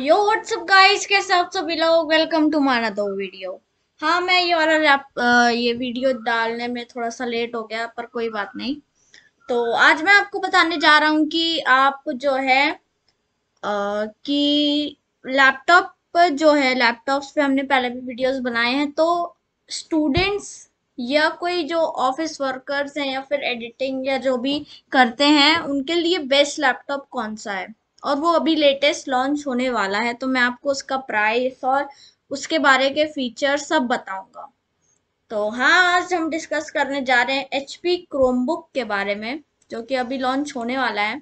यो WhatsApp guys के साथ सभी लोग वेलकम टू माना दो वीडियो हाँ मैं ये वाला आ, ये वीडियो डालने में थोड़ा सा लेट हो गया पर कोई बात नहीं तो आज मैं आपको बताने जा रहा हूँ कि आप जो है आ, कि लैपटॉप जो है लैपटॉप्स पे हमने पहले भी वीडियोस बनाए हैं तो स्टूडेंट्स या कोई जो ऑफिस वर्कर्स हैं या फिर एडिटिंग या जो भी करते हैं उनके लिए बेस्ट लैपटॉप कौन सा है और वो अभी लेटेस्ट लॉन्च होने वाला है तो मैं आपको उसका प्राइस और उसके बारे के फीचर सब बताऊंगा तो हाँ आज हम डिस्कस करने जा रहे हैं एच पी क्रोमबुक के बारे में जो कि अभी लॉन्च होने वाला है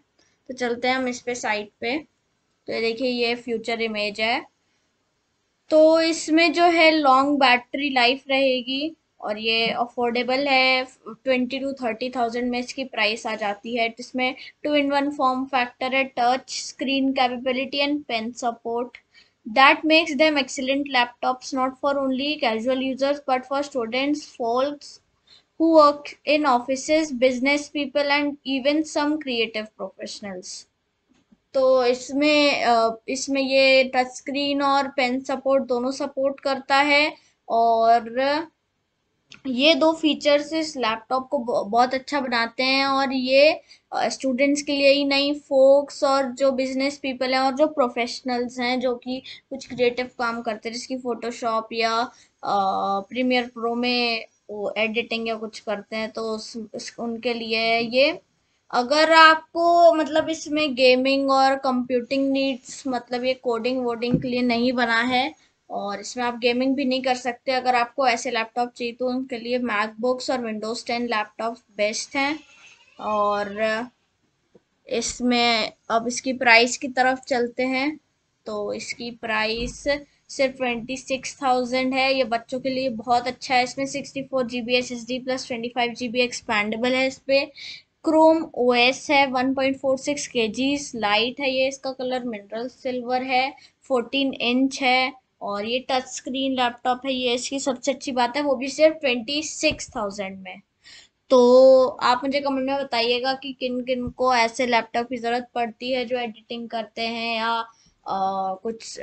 तो चलते हैं हम इस पे साइट पे तो ये देखिए ये फ्यूचर इमेज है तो इसमें जो है लॉन्ग बैटरी लाइफ रहेगी और ये अफोर्डेबल है ट्वेंटी टू थर्टी थाउजेंड में इसकी प्राइस आ जाती है जिसमें two in one form factor है touch screen capability and pen support that makes them excellent laptops not for only casual users but for students folks who work in office business people and even some creative professionals तो इसमें इसमें ये touch screen और pen support दोनों support करता है और ये दो फीचर्स इस लैपटॉप को बहुत अच्छा बनाते हैं और ये स्टूडेंट्स के लिए ही नहीं फोक्स और जो बिजनेस पीपल हैं और जो प्रोफेशनल्स हैं जो कि कुछ क्रिएटिव काम करते हैं जिसकी फ़ोटोशॉप या प्रीमियर प्रो में वो एडिटिंग या कुछ करते हैं तो उस, उस उनके लिए ये अगर आपको मतलब इसमें गेमिंग और कंप्यूटिंग नीड्स मतलब ये कोडिंग वोडिंग के लिए नहीं बना है और इसमें आप गेमिंग भी नहीं कर सकते अगर आपको ऐसे लैपटॉप चाहिए तो उनके लिए मैकबुक्स और विंडोज़ टेन लैपटॉप बेस्ट हैं और इसमें अब इसकी प्राइस की तरफ चलते हैं तो इसकी प्राइस सिर्फ ट्वेंटी सिक्स थाउजेंड है ये बच्चों के लिए बहुत अच्छा है इसमें sixty four G B S S D plus twenty five G B expandable है इस पर क्रोम ओ एस है one point four six K Gs light है ये इसका कलर मिनरल सिल्वर है फोर्टीन इंच है और ये टच स्क्रीन लैपटॉप है ये इसकी सबसे अच्छी बात है वो भी सिर्फ ट्वेंटी सिक्स थाउजेंड में तो आप मुझे कमेंट में बताइएगा कि किन किन को ऐसे लैपटॉप की ज़रूरत पड़ती है जो एडिटिंग करते हैं या आ, कुछ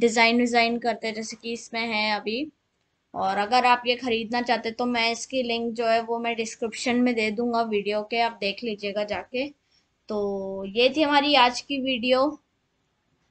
डिज़ाइन विज़ाइन करते हैं जैसे कि इसमें है अभी और अगर आप ये ख़रीदना चाहते तो मैं इसकी लिंक जो है वो मैं डिस्क्रिप्शन में दे दूंगा वीडियो के आप देख लीजिएगा जाके तो ये थी हमारी आज की वीडियो